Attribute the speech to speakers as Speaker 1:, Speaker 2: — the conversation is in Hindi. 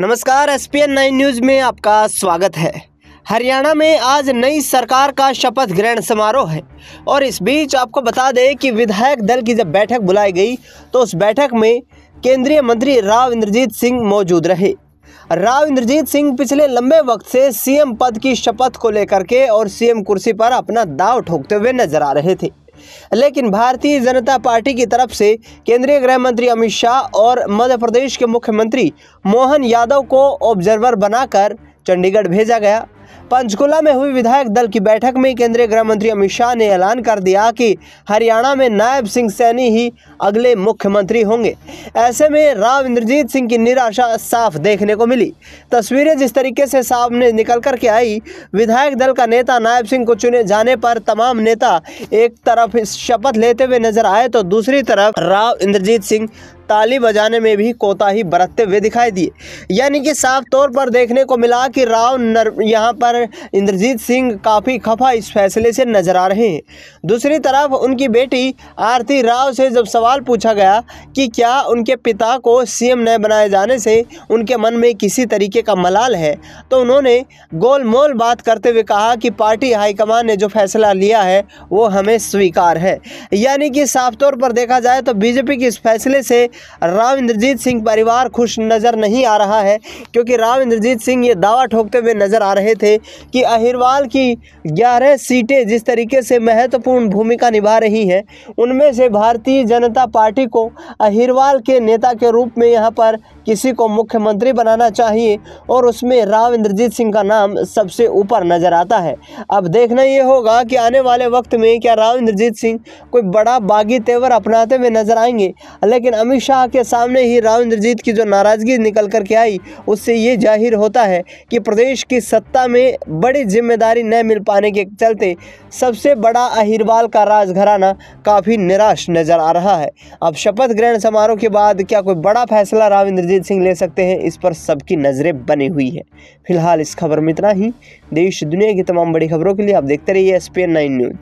Speaker 1: नमस्कार S P N nine News में आपका स्वागत है हरियाणा में आज नई सरकार का शपथ ग्रहण समारोह है और इस बीच आपको बता दें कि विधायक दल की जब बैठक बुलाई गई तो उस बैठक में केंद्रीय मंत्री राव इंद्रजीत सिंह मौजूद रहे राव इंद्रजीत सिंह पिछले लंबे वक्त से सीएम पद की शपथ को लेकर के और सीएम कुर्सी पर अपना दाव ठोकते हुए नजर आ रहे थे लेकिन भारतीय जनता पार्टी की तरफ से केंद्रीय गृह मंत्री अमित शाह और मध्य प्रदेश के मुख्यमंत्री मोहन यादव को ऑब्जर्वर बनाकर चंडीगढ़ भेजा गया पंचकुला में हुई विधायक दल की बैठक में केंद्रीय गृह मंत्री अमित शाह ने ऐलान कर दिया कि हरियाणा में नायब सिंह सैनी ही अगले मुख्यमंत्री होंगे ऐसे में राव इंद्रजीत सिंह की निराशा साफ देखने को मिली तस्वीरें जिस तरीके से सामने निकल कर के आई विधायक दल का नेता नायब सिंह को चुने जाने पर तमाम नेता एक तरफ शपथ लेते हुए नजर आए तो दूसरी तरफ राव इंद्रजीत सिंह ताली बजाने में भी कोताही बरतते हुए दिखाई दिए यानी कि साफ तौर पर देखने को मिला कि राव नर यहाँ पर इंद्रजीत सिंह काफ़ी खफा इस फैसले से नजर आ रहे हैं दूसरी तरफ उनकी बेटी आरती राव से जब सवाल सवाल पूछा गया कि क्या उनके पिता को सीएम न बनाए जाने से उनके मन में किसी तरीके का मलाल है तो उन्होंने गोलमोल बात करते हुए कहा कि पार्टी हाईकमान ने जो फैसला लिया है वो हमें स्वीकार है यानी कि साफ तौर पर देखा जाए तो बीजेपी के इस फैसले से राव इंद्रजीत सिंह परिवार खुश नज़र नहीं आ रहा है क्योंकि राव इंद्रजीत सिंह ये दावा ठोकते हुए नज़र आ रहे थे कि अहिरवाल की ग्यारह सीटें जिस तरीके से महत्वपूर्ण भूमिका निभा रही हैं उनमें से भारतीय जनता जनता पार्टी को अहिरवाल के नेता के रूप में यहाँ पर किसी को मुख्यमंत्री बनाना चाहिए और उसमें राव इंद्रजीत सिंह का नाम सबसे ऊपर नज़र आता है अब देखना ये होगा कि आने वाले वक्त में क्या राव इंद्रजीत सिंह कोई बड़ा बागी तेवर अपनाते हुए नजर आएंगे लेकिन अमित शाह के सामने ही राव इंद्रजीत की जो नाराज़गी निकल कर के आई उससे ये जाहिर होता है कि प्रदेश की सत्ता में बड़ी जिम्मेदारी न मिल पाने के चलते सबसे बड़ा अहिरवाल का राजघराना काफ़ी निराश नज़र आ रहा है है अब शपथ ग्रहण समारोह के बाद क्या कोई बड़ा फैसला राव इंद्रजीत सिंह ले सकते हैं इस पर सबकी नज़रें बनी हुई है फिलहाल इस खबर में इतना ही देश दुनिया की तमाम बड़ी खबरों के लिए आप देखते रहिए एस पी न्यूज़